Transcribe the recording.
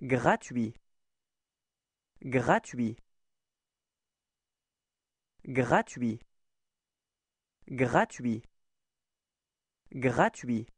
gratuit gratuit gratuit gratuit gratuit